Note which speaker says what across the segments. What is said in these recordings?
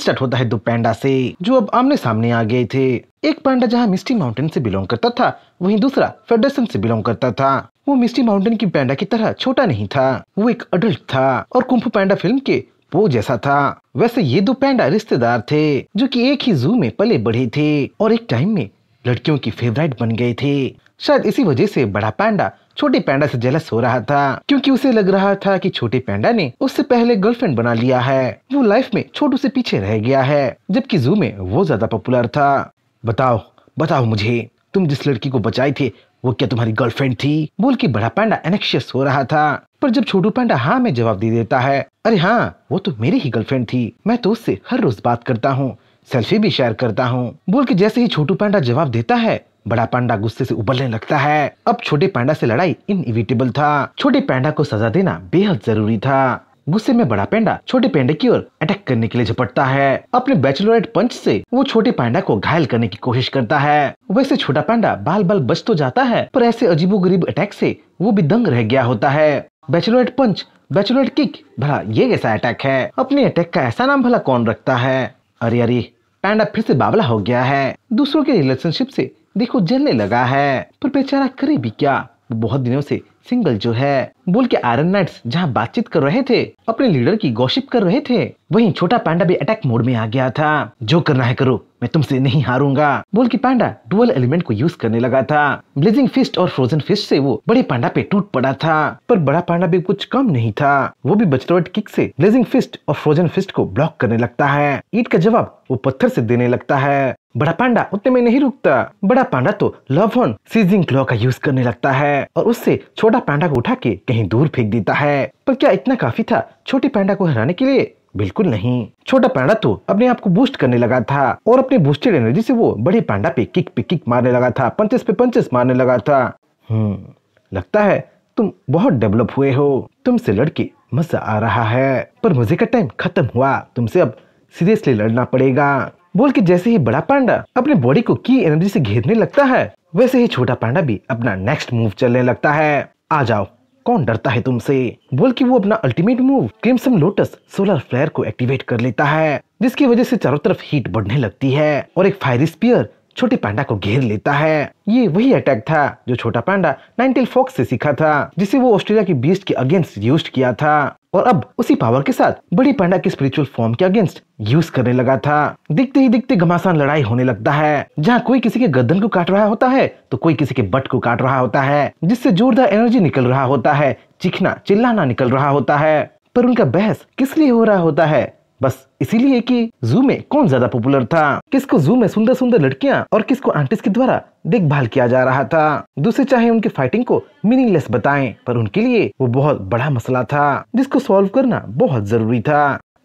Speaker 1: start होता है दो पैंडा से जो अब आमने सामने आ गए थे एक पांडा जहाँ मिस्टी माउंटेन से बिलोंग करता था वहीं दूसरा फेडरेशन से बिलोंग करता था वो मिस्टी माउंटेन की पैंडा की तरह छोटा नहीं था वो एक अडल्ट था और कुंफू पैंडा फिल्म के वो जैसा था वैसे ये दो पैंडा रिश्तेदार थे जो कि एक ही जू में पले बढ़े थे और एक टाइम में लड़कियों की फेवरेट बन गए थे शायद इसी वजह से बड़ा पैंडा छोटे पैंडा से जेलस हो रहा था क्योंकि उसे लग रहा था कि छोटे पैंडा ने उससे पहले गर्लफ्रेंड बना लिया है वो लाइफ में छोटू से पीछे रह गया है जबकि जू में वो ज्यादा पॉपुलर था बताओ बताओ मुझे तुम जिस लड़की को बचाई थे वो क्या तुम्हारी गर्लफ्रेंड थी बोल के बड़ा पैंडा एनेक्शियस हो रहा था पर जब छोटू पैंडा हाँ में जवाब दे देता है अरे हाँ वो तो मेरी ही गर्लफ्रेंड थी मैं तो उससे हर रोज बात करता हूँ सेल्फी भी शेयर करता हूँ बोल के जैसे ही छोटू पैंडा जवाब देता है बड़ा पांडा गुस्से से उबलने लगता है अब छोटे पांडा से लड़ाई इनइविटेबल था छोटे पांडा को सजा देना बेहद जरूरी था गुस्से में बड़ा पेंडा छोटे पेंडे की ओर अटैक करने के लिए झपटता है अपने बैचलरेट पंच से वो छोटे पेंडा को घायल करने की कोशिश करता है वैसे छोटा पेंडा बाल बाल बच तो जाता है पर ऐसे अजीबोगरीब अटैक से वो भी दंग रह गया होता है बैचलरेट पंच बैचलरेट किक भला ये कैसा अटैक है अपने अटैक का ऐसा नाम भला कौन रखता है अरे अरे पैंडा फिर से बावला हो गया है दूसरों के रिलेशनशिप से देखो जलने लगा है पर बेचारा करे भी क्या वो बहुत दिनों से सिंगल जो है बोल के आयरन नाइट्स जहाँ बातचीत कर रहे थे अपने लीडर की गौशिप कर रहे थे वहीं छोटा पांडा भी अटैक मोड में आ गया था जो करना है करो मैं तुमसे नहीं हारूंगा बोल के पांडा डुअल एलिमेंट को यूज करने लगा था ब्लेजिंग फिस्ट और फ्रोजन फिस्ट से वो बड़े पांडा पे टूट पड़ा था पर बड़ा पांडा भी कुछ कम नहीं था वो भी बचरवट किक से ब्लेजिंग फिस्ट और फ्रोजन फिस्ट को ब्लॉक करने लगता है ईट का जवाब वो पत्थर से देने लगता है बड़ा पांडा उतने में नहीं रुकता बड़ा पांडा तो हॉन सीजिंग क्लॉ का यूज करने लगता है और उससे छोटा पांडा को उठा के कहीं दूर फेंक देता है पर क्या इतना काफी था छोटे पांडा को हराने के लिए बिल्कुल नहीं छोटा पांडा तो अपने आप को बूस्ट करने लगा था और अपने बूस्टेड एनर्जी से वो बड़े पांडा पे किक पे किक मारने लगा था पंचेस पे पंचेस मारने लगा था हम्म लगता है तुम बहुत डेवलप हुए हो तुमसे लड़के मजा आ रहा है पर मजे का टाइम खत्म हुआ तुमसे अब सीरियसली लड़ना पड़ेगा बोल के जैसे ही बड़ा पांडा अपने बॉडी को की एनर्जी से घेरने लगता है वैसे ही छोटा पांडा भी अपना नेक्स्ट मूव चलने लगता है आ जाओ कौन डरता है तुमसे बोल के वो अपना ultimate move crimson lotus solar flare को एक्टिवेट कर लेता है जिसकी वजह से चारों तरफ हीट बढ़ने लगती है और एक फायर स्पियर छोटे पांडा को घेर लेता है ये वही अटैक था जो छोटा पांडा नाइनटेल फॉक्स से सीखा था जिसे वो ऑस्ट्रेलिया की बीस्ट के अगेंस्ट यूज किया था और अब उसी पावर के साथ बड़ी पांडा के स्पिरिचुअल फॉर्म के अगेंस्ट यूज करने लगा था दिखते ही दिखते घमासान लड़ाई होने लगता है जहाँ कोई किसी के गर्दन को काट रहा होता है तो कोई किसी के बट को काट रहा होता है जिससे जोरदार एनर्जी निकल रहा होता है चिखना चिल्लाना निकल रहा होता है पर उनका बहस किस लिए हो रहा होता है बस इसीलिए कि जू में कौन ज्यादा पॉपुलर था किसको जू में सुंदर सुंदर लड़कियां और किसको आंटीज के द्वारा देखभाल किया जा रहा था दूसरे चाहे उनकी फाइटिंग को मीनिंगलेस बताएं पर उनके लिए वो बहुत बड़ा मसला था जिसको सॉल्व करना बहुत जरूरी था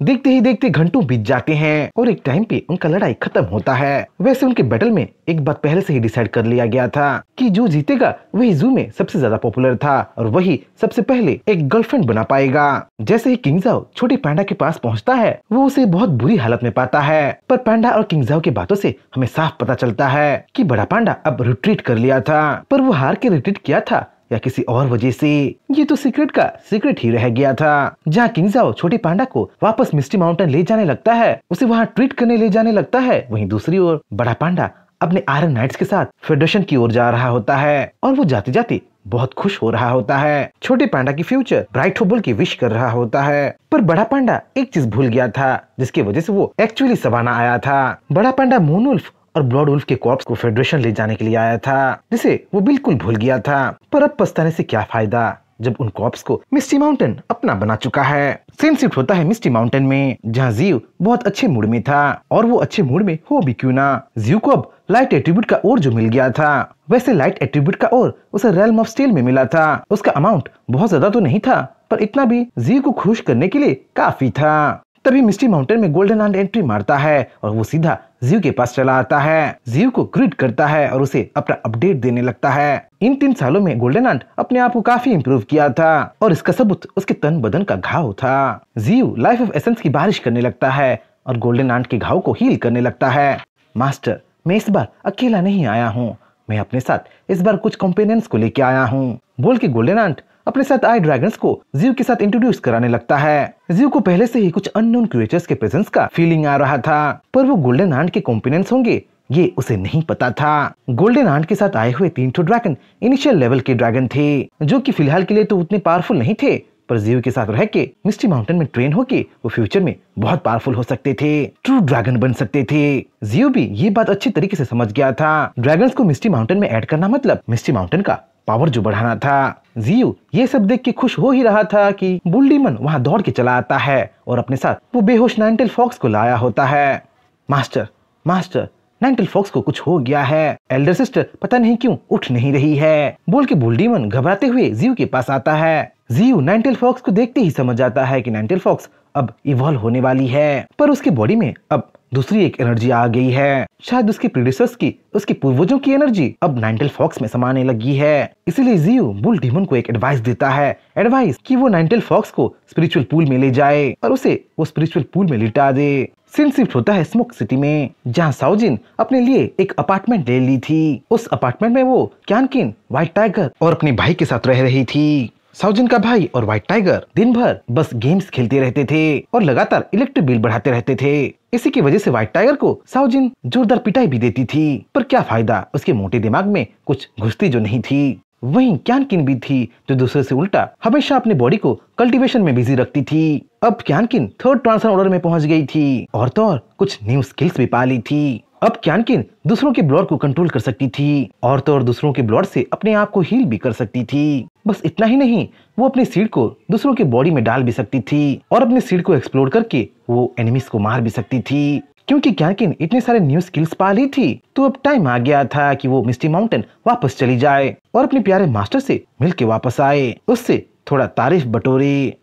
Speaker 1: देखते ही देखते घंटों बीत जाते हैं और एक टाइम पे उनका लड़ाई खत्म होता है वैसे उनके बैटल में एक बात पहले से ही डिसाइड कर लिया गया था कि जो जीतेगा वही जू में सबसे ज्यादा पॉपुलर था और वही सबसे पहले एक गर्लफ्रेंड बना पाएगा जैसे ही किंगजाओ छोटे पांडा के पास पहुंचता है वो उसे बहुत बुरी हालत में पाता है पर पांडा और किंगजाओ की बातों से हमें साफ पता चलता है कि बड़ा पांडा अब रिट्रीट कर लिया था पर वो हार के रिट्रीट किया था या किसी और वजह से ये तो सीक्रेट का सीक्रेट ही रह गया था जहाँ किंगजाओ छोटे पांडा को वापस मिस्टी माउंटेन ले जाने लगता है उसे वहाँ ट्रीट करने ले जाने लगता है वहीं दूसरी ओर बड़ा पांडा अपने आयरन नाइट्स के साथ फेडरेशन की ओर जा रहा होता है और वो जाते जाते बहुत खुश हो रहा होता है छोटे पांडा की फ्यूचर ब्राइट हो बोल के विश कर रहा होता है पर बड़ा पांडा एक चीज भूल गया था जिसकी वजह से वो एक्चुअली सवाना आया था बड़ा पांडा मोनुल्फ और ब्लड उल्फ के कॉप को फेडरेशन ले जाने के लिए आया था जिसे वो बिल्कुल भूल गया था पर अब पछताने से क्या फायदा जब उन कॉप्स को मिस्टी माउंटेन अपना बना चुका है सेम शिफ्ट होता है मिस्टी माउंटेन में जहाँ जीव बहुत अच्छे मूड में था और वो अच्छे मूड में हो भी क्यों ना जीव को अब लाइट एट्रीब्यूट का और जो मिल गया था वैसे लाइट एट्रीब्यूट का और उसे रेलम ऑफ स्टील में मिला था उसका अमाउंट बहुत ज्यादा तो नहीं था पर इतना भी जीव को खुश करने के लिए काफी था तभी मिस्टी माउंटेन में गोल्डन हैंड एंट्री मारता है और वो सीधा जीव के पास चला आता है जीव को ग्रिड करता है और उसे अपना अपडेट देने लगता है इन तीन सालों में गोल्डन आंट अपने आप को काफी इम्प्रूव किया था और इसका सबूत उसके तन बदन का घाव था जीव लाइफ ऑफ एसेंस की बारिश करने लगता है और गोल्डन आंट के घाव को हील करने लगता है मास्टर मैं इस बार अकेला नहीं आया हूँ मैं अपने साथ इस बार कुछ कॉम्पेनियंस को लेके आया हूँ बोल के गोल्डन आंट अपने साथ आए ड्रैगन्स को जीव के साथ इंट्रोड्यूस कराने लगता है जीव को पहले से ही कुछ अननोन क्रिएचर्स के प्रेजेंस का फीलिंग आ रहा था पर वो गोल्डन हांड के कॉम्पिनेंस होंगे ये उसे नहीं पता था गोल्डन हांड के साथ आए हुए तीन ठो ड्रैगन इनिशियल लेवल के ड्रैगन थे जो की फिलहाल के लिए तो उतने पावरफुल नहीं थे पर जीव के साथ रह के मिस्टी माउंटेन में ट्रेन होके वो फ्यूचर में बहुत पावरफुल हो सकते थे ट्रू ड्रैगन बन सकते थे जीव भी ये बात अच्छी तरीके से समझ गया था ड्रैगन को मिस्टी माउंटेन में ऐड करना मतलब मिस्टी माउंटेन का पावर जो बढ़ाना था जीव ये सब देख के खुश हो ही रहा था कि बुल्डीमन वहाँ दौड़ के चला आता है और अपने साथ वो बेहोश नाइनटेल फॉक्स को लाया होता है मास्टर मास्टर नाइनटेल फॉक्स को कुछ हो गया है एल्डर सिस्टर पता नहीं क्यों उठ नहीं रही है बोल के बुल्डीमन घबराते हुए जीव के पास आता है जीव नाइनटेल फॉक्स को देखते ही समझ जाता है कि नाइनटेल फॉक्स अब इवॉल्व होने वाली है पर उसके बॉडी में अब दूसरी एक एनर्जी आ गई है शायद उसके प्रोड्यूसर्स की उसके पूर्वजों की एनर्जी अब नाइनटेल फॉक्स में समाने लगी है इसीलिए जियो बुल डीमन को एक एडवाइस देता है एडवाइस कि वो नाइनटेल फॉक्स को स्पिरिचुअल पूल में ले जाए और उसे वो स्पिरिचुअल पूल में लिटा दे सीन शिफ्ट होता है स्मोक सिटी में जहाँ साउजिन अपने लिए एक अपार्टमेंट ले ली थी उस अपार्टमेंट में वो क्यानकिन व्हाइट टाइगर और अपने भाई के साथ रह रही थी साउजिन का भाई और व्हाइट टाइगर दिन भर बस गेम्स खेलते रहते थे और लगातार इलेक्ट्रिक बिल बढ़ाते रहते थे इसी की वजह से व्हाइट टाइगर को साउजिन जोरदार पिटाई भी देती थी पर क्या फायदा उसके मोटे दिमाग में कुछ घुसती जो नहीं थी वही क्यान किन भी थी जो दूसरे से उल्टा हमेशा अपने बॉडी को कल्टीवेशन में बिजी रखती थी अब क्यान किन थर्ड ट्रांसफर ऑर्डर में पहुंच गई थी और तो और कुछ न्यू स्किल्स भी पा ली थी अब क्यानकिन दूसरों के ब्लड को कंट्रोल कर सकती थी और तो और दूसरों के ब्लड से अपने आप को हील भी कर सकती थी बस इतना ही नहीं वो अपने सीड को दूसरों के बॉडी में डाल भी सकती थी और अपने सीड को एक्सप्लोर करके वो एनिमीज को मार भी सकती थी क्योंकि क्यानकिन इतने सारे न्यू स्किल्स पा ली थी तो अब टाइम आ गया था कि वो मिस्टी माउंटेन वापस चली जाए और अपने प्यारे मास्टर से मिलके वापस आए उससे थोड़ा तारीफ बटोरे